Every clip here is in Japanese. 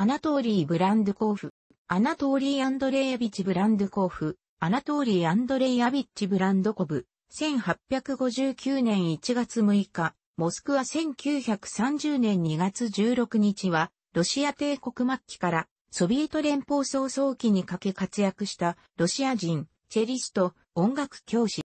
アナトーリー・ブランドコーフ、アナトーリー・アンドレイアビッチ・ブランドコーフ、アナトーリー・アンドレイアビッチ・ブランドコブ、1859年1月6日、モスクワ1930年2月16日は、ロシア帝国末期からソビエト連邦早々期にかけ活躍したロシア人、チェリスト、音楽教師。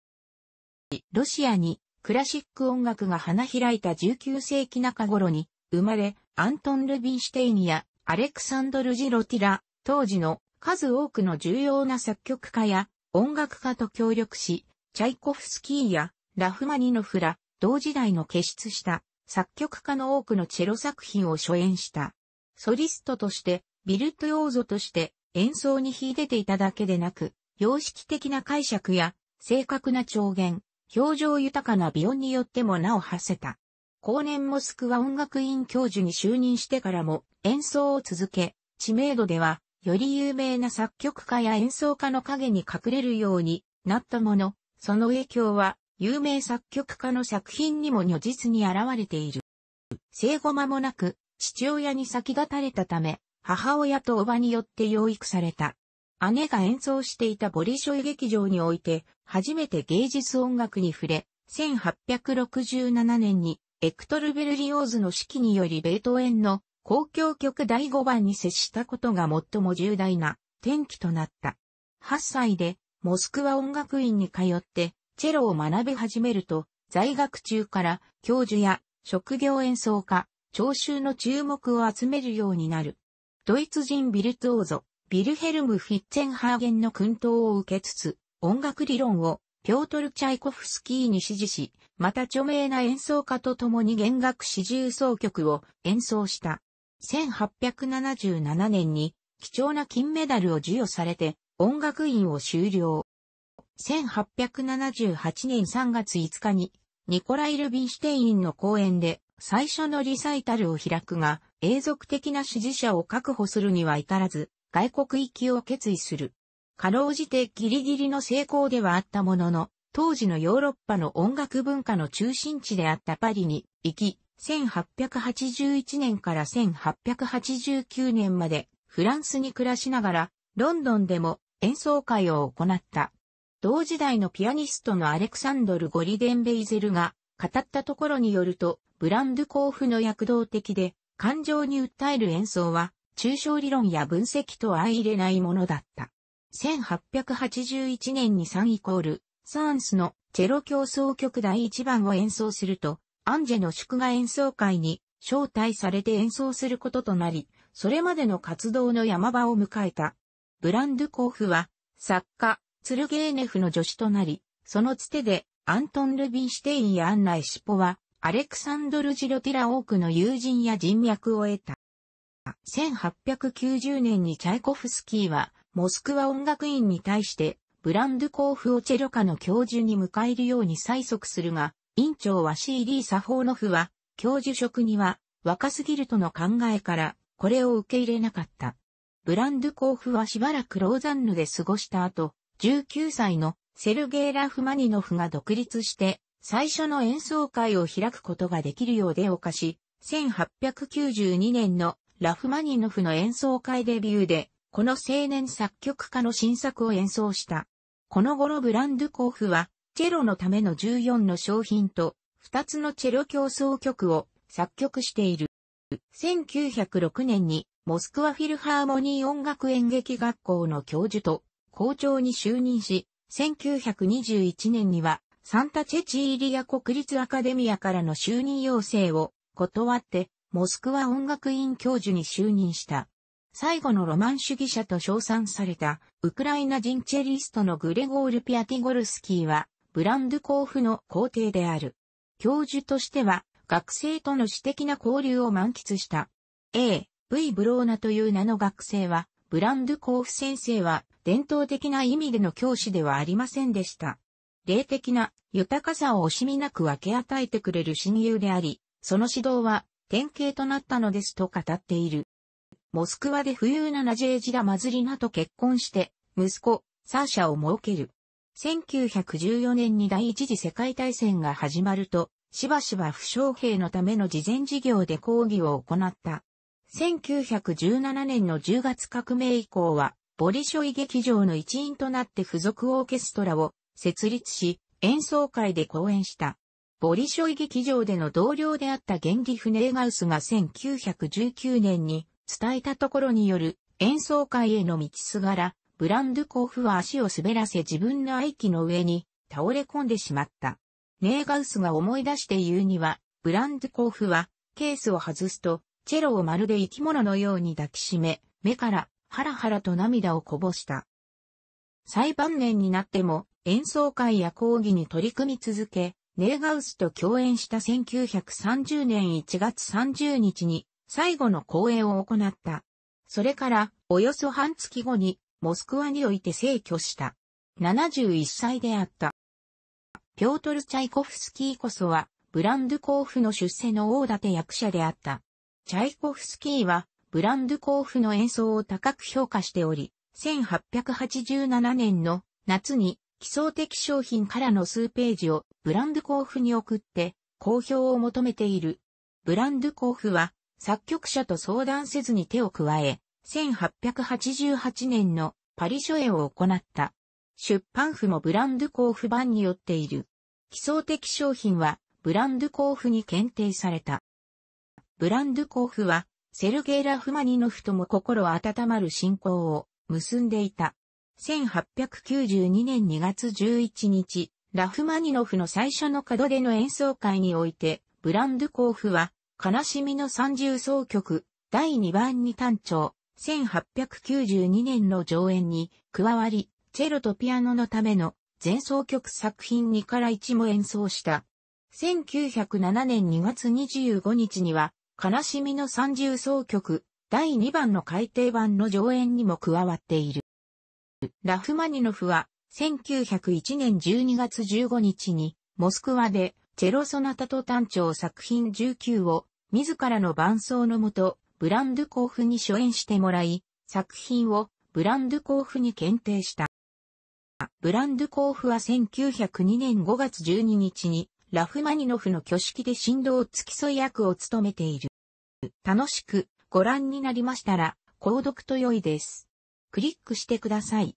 ロシアにクラシック音楽が花開いた19世紀中頃に生まれ、アントン・ルビンシュテインやアレクサンドル・ジロティラ、当時の数多くの重要な作曲家や音楽家と協力し、チャイコフスキーやラフマニノフラ、同時代の傑出した作曲家の多くのチェロ作品を初演した。ソリストとして、ビルトヨーゾとして演奏に秀でていただけでなく、様式的な解釈や正確な調弦、表情豊かな美音によってもなお馳せた。後年モスクワ音楽院教授に就任してからも演奏を続け、知名度では、より有名な作曲家や演奏家の影に隠れるようになったもの、その影響は、有名作曲家の作品にも如実に現れている。生後間もなく、父親に先立たれたため、母親と叔母によって養育された。姉が演奏していたボリショイ劇場において、初めて芸術音楽に触れ、1867年にエクトル・ベルリオーズの指揮によりベートエンの公共曲第5番に接したことが最も重大な転機となった。8歳でモスクワ音楽院に通ってチェロを学び始めると、在学中から教授や職業演奏家、聴衆の注目を集めるようになる。ドイツ人ビルトーゾ、ビルヘルム・フィッツェンハーゲンの訓導を受けつつ、音楽理論をピョートル・チャイコフスキーに指示し、また著名な演奏家と共に弦楽四重奏曲を演奏した。1877年に貴重な金メダルを授与されて音楽院を修了。1878年3月5日にニコライ・ルビンシュテインの講演で最初のリサイタルを開くが永続的な支持者を確保するには至らず外国行きを決意する。かろうじてギリギリの成功ではあったものの、当時のヨーロッパの音楽文化の中心地であったパリに行き、1881年から1889年までフランスに暮らしながら、ロンドンでも演奏会を行った。同時代のピアニストのアレクサンドル・ゴリデン・ベイゼルが語ったところによると、ブランドコーフの躍動的で、感情に訴える演奏は、抽象理論や分析と相入れないものだった。1881年に3イコール、サーンスのチェロ競争曲第1番を演奏すると、アンジェの祝賀演奏会に招待されて演奏することとなり、それまでの活動の山場を迎えた。ブランドコーフは、作家、ツルゲーネフの助手となり、そのつてで、アントン・ルビンシュテインやアンナ・エシポは、アレクサンドル・ジロティラ多くの友人や人脈を得た。1890年にチャイコフスキーは、モスクワ音楽院に対して、ブランドコーフをチェロ科の教授に迎えるように催促するが、院長は CD サフォーノフは、教授職には若すぎるとの考えから、これを受け入れなかった。ブランドコーフはしばらくローザンヌで過ごした後、19歳のセルゲイ・ラフマニノフが独立して、最初の演奏会を開くことができるようでおかし、1892年のラフマニノフの演奏会デビューでこの青年作曲家の新作を演奏した。この頃ブランドコーフは、チェロのための14の商品と、2つのチェロ競争曲を作曲している。1906年に、モスクワフィルハーモニー音楽演劇学校の教授と校長に就任し、1921年には、サンタチェチーリア国立アカデミアからの就任要請を断って、モスクワ音楽院教授に就任した。最後のロマン主義者と称賛された、ウクライナ人チェリストのグレゴール・ピアティゴルスキーは、ブランドコーフの皇帝である。教授としては、学生との私的な交流を満喫した。A、V ブローナという名の学生は、ブランドコーフ先生は、伝統的な意味での教師ではありませんでした。霊的な豊かさを惜しみなく分け与えてくれる親友であり、その指導は典型となったのですと語っている。モスクワで富裕なナジェージラ・マズリナと結婚して、息子、サーシャを設ける。1914年に第一次世界大戦が始まると、しばしば負傷兵のための事前事業で抗議を行った。1917年の10月革命以降は、ボリショイ劇場の一員となって付属オーケストラを設立し、演奏会で講演した。ボリショイ劇場での同僚であったゲンリフ・ネーガウスが1919年に伝えたところによる演奏会への道すがら、ブランドコフは足を滑らせ自分の愛機の上に倒れ込んでしまった。ネーガウスが思い出して言うには、ブランドコフはケースを外すと、チェロをまるで生き物のように抱きしめ、目からハラハラと涙をこぼした。最晩年になっても演奏会や講義に取り組み続け、ネーガウスと共演した1930年1月30日に最後の公演を行った。それから、およそ半月後に、モスクワにおいて逝去した。71歳であった。ピョートル・チャイコフスキーこそは、ブランドコーフの出世の大立役者であった。チャイコフスキーは、ブランドコーフの演奏を高く評価しており、1887年の夏に基礎的商品からの数ページをブランドコーフに送って、好評を求めている。ブランドコーフは作曲者と相談せずに手を加え、1888年のパリ書影を行った。出版府もブランド交付版によっている。基礎的商品はブランド交付に検定された。ブランド交付はセルゲイ・ラフマニノフとも心温まる信仰を結んでいた。1892年2月11日、ラフマニノフの最初の門での演奏会において、ブランド交付は悲しみの三重奏曲、第2番に単調、1892年の上演に加わり、チェロとピアノのための前奏曲作品2から1も演奏した。1907年2月25日には、悲しみの三重奏曲、第2番の改訂版の上演にも加わっている。ラフマニノフは、1901年12月15日に、モスクワで、チェロソナタと単調作品19を自らの伴奏のもと、ブランドコーフに初演してもらい、作品をブランドコーフに検定した。ブランドコーフは1902年5月12日に、ラフマニノフの挙式で振動付き添い役を務めている。楽しくご覧になりましたら、購読と良いです。クリックしてください。